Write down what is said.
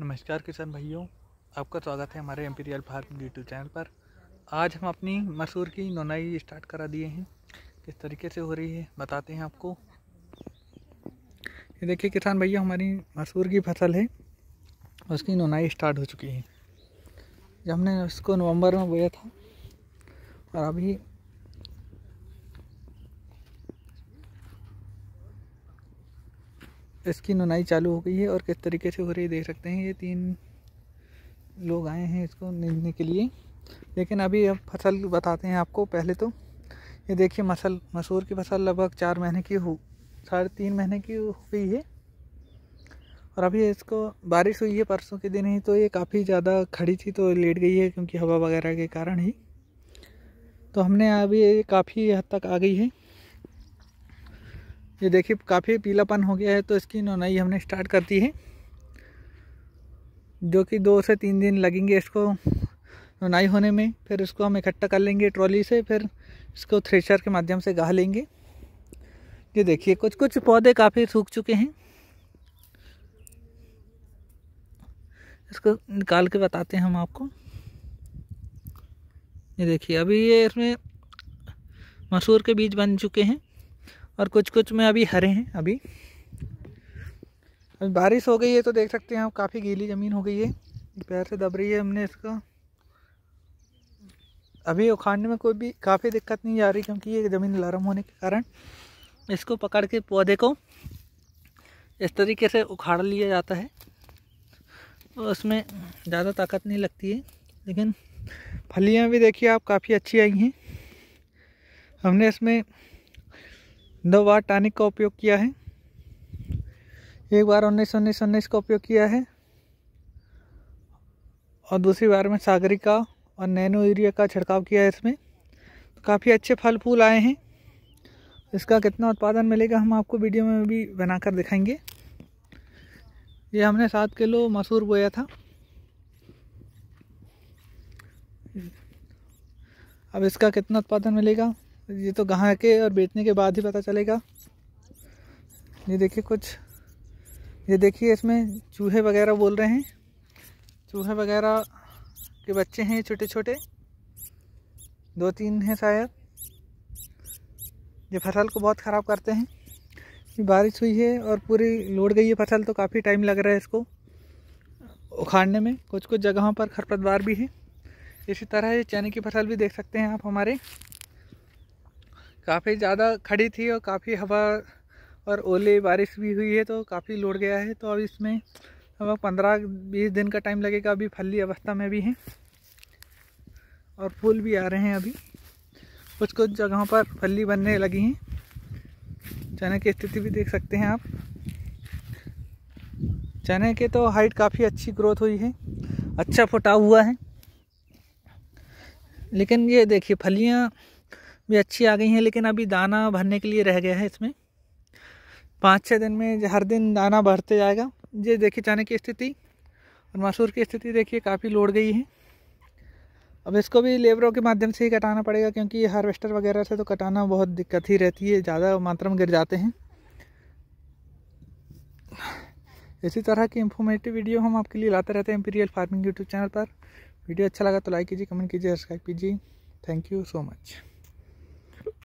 नमस्कार किसान भाइयों आपका स्वागत है हमारे एम्पीरियल फार्म यूट्यूब चैनल पर आज हम अपनी मसूर की नोनाई स्टार्ट करा दिए हैं किस तरीके से हो रही है बताते हैं आपको ये देखिए किसान भैया हमारी मसूर की फसल है उसकी नोनाई स्टार्ट हो चुकी है जब हमने उसको नवंबर में बोया था और अभी इसकी नुनाई चालू हो गई है और किस तरीके से हो रही है देख सकते हैं ये तीन लोग आए हैं इसको नींदने के लिए लेकिन अभी अब फसल बताते हैं आपको पहले तो ये देखिए मसल मसूर की फसल लगभग चार महीने की हो साढ़े तीन महीने की हो गई है और अभी इसको बारिश हुई है परसों के दिन ही तो ये काफ़ी ज़्यादा खड़ी थी तो लेट गई है क्योंकि हवा वगैरह के कारण ही तो हमने अभी काफ़ी हद तक आ गई है ये देखिए काफ़ी पीलापन हो गया है तो इसकी नोनाई हमने स्टार्ट कर दी है जो कि दो से तीन दिन लगेंगे इसको नोनाई होने में फिर इसको हम इकट्ठा कर लेंगे ट्रॉली से फिर इसको थ्रेशर के माध्यम से गा लेंगे ये देखिए कुछ कुछ पौधे काफ़ी सूख चुके हैं इसको निकाल के बताते हैं हम आपको ये देखिए अभी ये इसमें मसूर के बीज बन चुके हैं और कुछ कुछ में अभी हरे हैं अभी अभी बारिश हो गई है तो देख सकते हैं आप काफ़ी गीली ज़मीन हो गई है पैर से दब रही है हमने इसका अभी उखाड़ने में कोई भी काफ़ी दिक्कत नहीं आ रही क्योंकि ये ज़मीन लरम होने के कारण इसको पकड़ के पौधे को इस तरीके से उखाड़ लिया जाता है और उसमें ज़्यादा ताकत नहीं लगती है लेकिन फलियाँ भी देखिए आप काफ़ी अच्छी आई हैं हमने इसमें दो बार टॉनिक का उपयोग किया है एक बार उन्नीस उन्नीस उन्नीस का उपयोग किया है और दूसरी बार में सागरिका और नैनो यूरिया का छिड़काव किया है इसमें तो काफ़ी अच्छे फल फूल आए हैं इसका कितना उत्पादन मिलेगा हम आपको वीडियो में भी बनाकर दिखाएंगे ये हमने सात किलो मसूर बोया था अब इसका कितना उत्पादन मिलेगा ये तो गहाँ के और बेचने के बाद ही पता चलेगा ये देखिए कुछ ये देखिए इसमें चूहे वगैरह बोल रहे हैं चूहे वगैरह के बच्चे हैं छोटे छोटे दो तीन हैं शायद ये फसल को बहुत ख़राब करते हैं बारिश हुई है और पूरी लोड गई है फसल तो काफ़ी टाइम लग रहा है इसको उखाड़ने में कुछ कुछ जगहों पर खरपतवार भी है इसी तरह ये चने की फसल भी देख सकते हैं आप हमारे काफ़ी ज़्यादा खड़ी थी और काफ़ी हवा और ओले बारिश भी हुई है तो काफ़ी लुढ़ गया है तो अब इसमें अब पंद्रह बीस दिन का टाइम लगेगा अभी फली अवस्था में भी हैं और फूल भी आ रहे हैं अभी कुछ कुछ जगहों पर फली बनने लगी हैं चने की स्थिति भी देख सकते हैं आप चने के तो हाइट काफ़ी अच्छी ग्रोथ हुई है अच्छा फुटाव हुआ है लेकिन ये देखिए फलियाँ भी अच्छी आ गई हैं लेकिन अभी दाना भरने के लिए रह गया है इसमें पाँच छः दिन में हर दिन दाना भरते जाएगा ये देखिए चने की स्थिति और मसूर की स्थिति देखिए काफ़ी लोड गई है अब इसको भी लेबरों के माध्यम से ही कटाना पड़ेगा क्योंकि हार्वेस्टर वगैरह से तो कटाना बहुत दिक्कत ही रहती है ज़्यादा मात्रा में गिर जाते हैं इसी तरह की इंफॉर्मेटिव वीडियो हम आपके लिए लाते रहते हैं इम्पीरियल फार्मिंग यूट्यूब चैनल पर वीडियो अच्छा लगा तो लाइक कीजिए कमेंट कीजिए सब्सक्राइब कीजिए थैंक यू सो मच